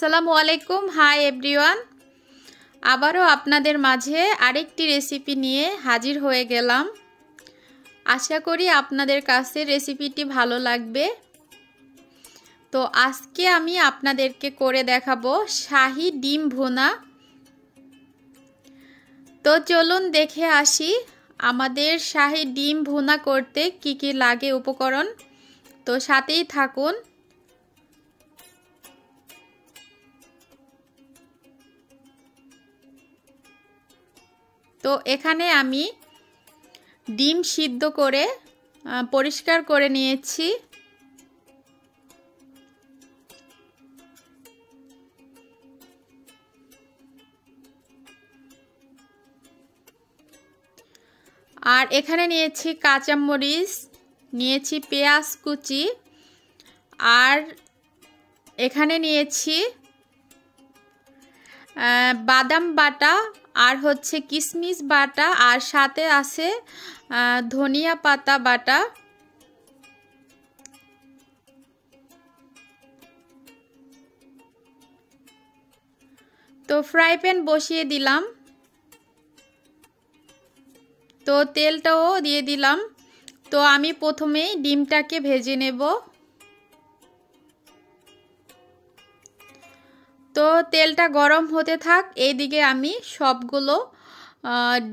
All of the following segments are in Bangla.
আসসালামু আলাইকুম হাই এভরিওয়ান আবারও আপনাদের মাঝে আরেকটি রেসিপি নিয়ে হাজির হয়ে গেলাম আশা করি আপনাদের কাছে রেসিপিটি ভালো লাগবে তো আজকে আমি আপনাদেরকে করে দেখাবো শাহি ডিম ভুনা তো চলুন দেখে আসি আমাদের শাহি ডিম ভুনা করতে কি কি লাগে উপকরণ তো সাথেই থাকুন তো এখানে আমি ডিম সিদ্ধ করে পরিষ্কার করে নিয়েছি আর এখানে নিয়েছি কাঁচামরিচ নিয়েছি পেঁয়াজ কুচি আর এখানে নিয়েছি বাদাম বাটা আর হচ্ছে কিসমিস বাটা আর সাথে আছে ধনিয়া পাতা বাটা তো ফ্রাই প্যান বসিয়ে দিলাম তো তেলটাও দিয়ে দিলাম তো আমি প্রথমেই ডিমটাকে ভেজে নেব তো তেলটা গরম হতে থাক এইদিকে আমি সবগুলো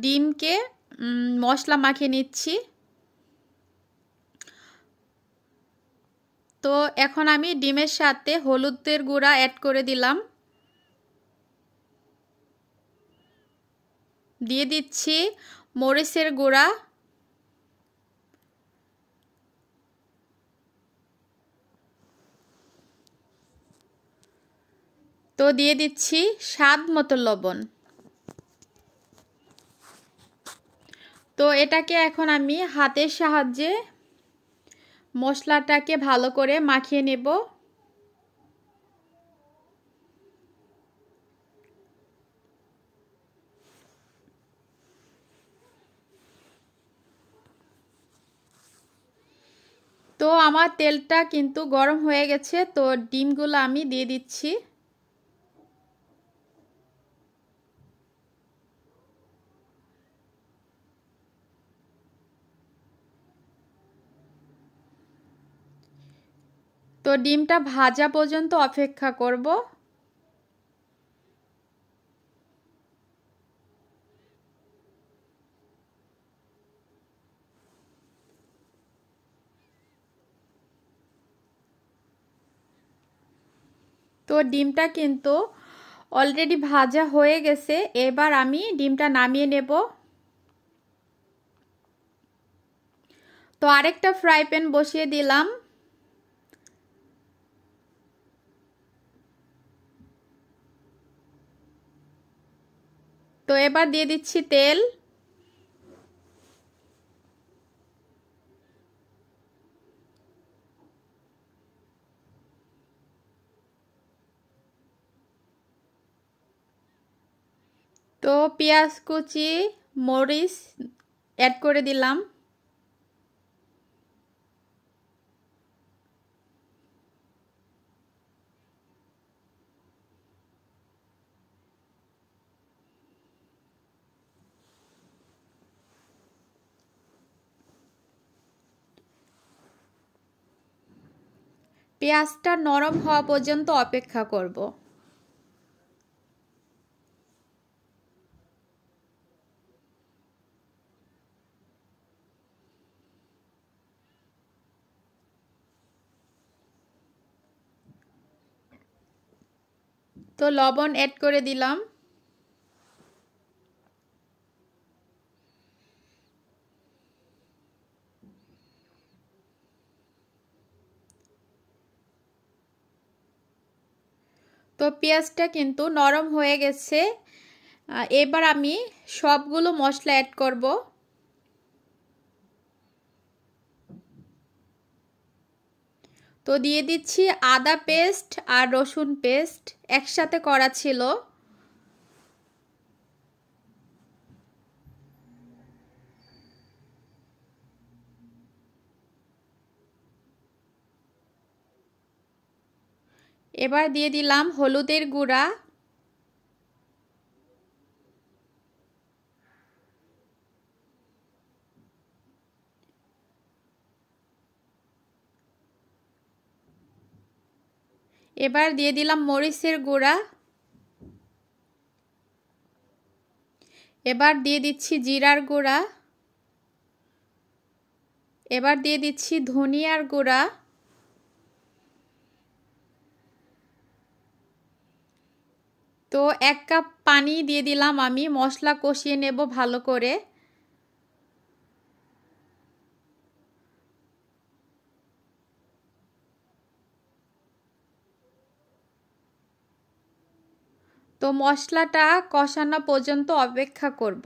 ডিমকে মশলা মাখিয়ে নিচ্ছি তো এখন আমি ডিমের সাথে হলুদের গুঁড়া অ্যাড করে দিলাম দিয়ে দিচ্ছি মরিচের গুঁড়া তো দিয়ে দিচ্ছি স্বাদ মতো লবণ তো এটাকে এখন আমি হাতের সাহায্যে মশলাটাকে ভালো করে মাখিয়ে নেব তো আমার তেলটা কিন্তু গরম হয়ে গেছে তো ডিমগুলো আমি দিয়ে দিচ্ছি তো ডিমটা ভাজা পর্যন্ত অপেক্ষা করব তো ডিমটা কিন্তু অলরেডি ভাজা হয়ে গেছে এবার আমি ডিমটা নামিয়ে নেব তো আরেকটা ফ্রাই প্যান বসিয়ে দিলাম তো এবার দিয়ে দিচ্ছি তেল তো পেঁয়াজ কুচি মরিচ অ্যাড করে দিলাম পেঁয়াজটা নরম হওয়া পর্যন্ত অপেক্ষা করব তো লবণ এড করে দিলাম তো পেঁয়াজটা কিন্তু নরম হয়ে গেছে এবার আমি সবগুলো মশলা অ্যাড করব তো দিয়ে দিচ্ছি আদা পেস্ট আর রসুন পেস্ট একসাথে করা ছিল এবার দিয়ে দিলাম হলুদের গুঁড়া এবার দিয়ে দিলাম মরিচের গুঁড়া এবার দিয়ে দিচ্ছি জিরার গুঁড়া এবার দিয়ে দিচ্ছি ধনিয়ার গুঁড়া তো এক কাপ পানি দিয়ে দিলাম আমি মশলা কষিয়ে নেব ভালো করে তো মশলাটা কষানো পর্যন্ত অপেক্ষা করব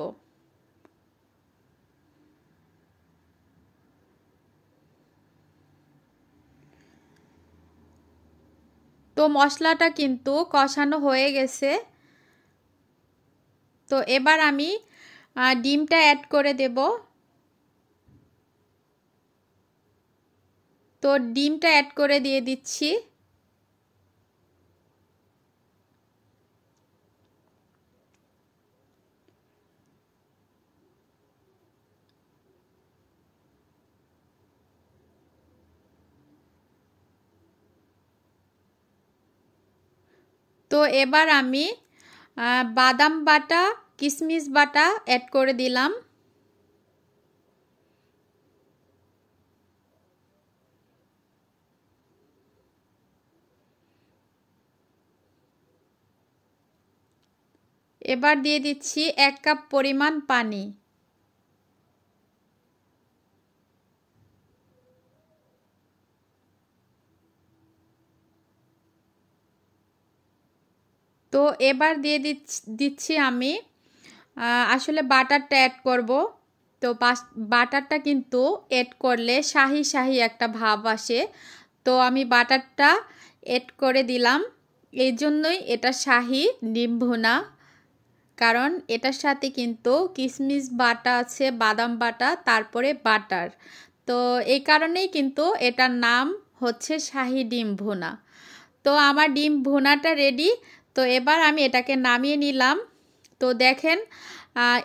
তো মশলাটা কিন্তু কষানো হয়ে গেছে তো এবার আমি ডিমটা অ্যাড করে দেব তো ডিমটা অ্যাড করে দিয়ে দিচ্ছি তো এবার আমি বাদাম বাটা কিশমিশ বাটা অ্যাড করে দিলাম এবার দিয়ে দিচ্ছি এক কাপ পরিমাণ পানি তো এবার দিয়ে দিচ্ছি আমি আসলে বাটারটা অ্যাড করব তো বাটারটা কিন্তু অ্যাড করলে শাহি শাহি একটা ভাব আসে তো আমি বাটারটা অ্যাড করে দিলাম এই জন্যই এটা শাহি ডিম ভুনা কারণ এটার সাথে কিন্তু কিশমিশ বাটা আছে বাদাম বাটা তারপরে বাটার তো এই কারণেই কিন্তু এটার নাম হচ্ছে শাহি ডিম ভুনা তো আমার ডিম ভুনাটা রেডি তো এবার আমি এটাকে নামিয়ে নিলাম তো দেখেন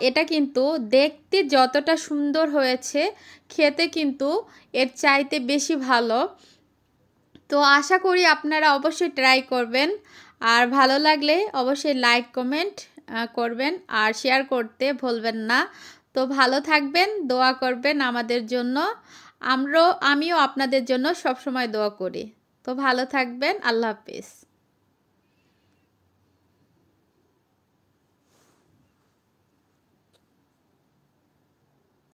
এটা কিন্তু দেখতে যতটা সুন্দর হয়েছে খেতে কিন্তু এর চাইতে বেশি ভালো তো আশা করি আপনারা অবশ্যই ট্রাই করবেন আর ভালো লাগলে অবশ্যই লাইক কমেন্ট করবেন আর শেয়ার করতে ভুলবেন না তো ভালো থাকবেন দোয়া করবেন আমাদের জন্য আমরাও আমিও আপনাদের জন্য সবসময় দোয়া করি তো ভালো থাকবেন আল্লাহ হাফিজ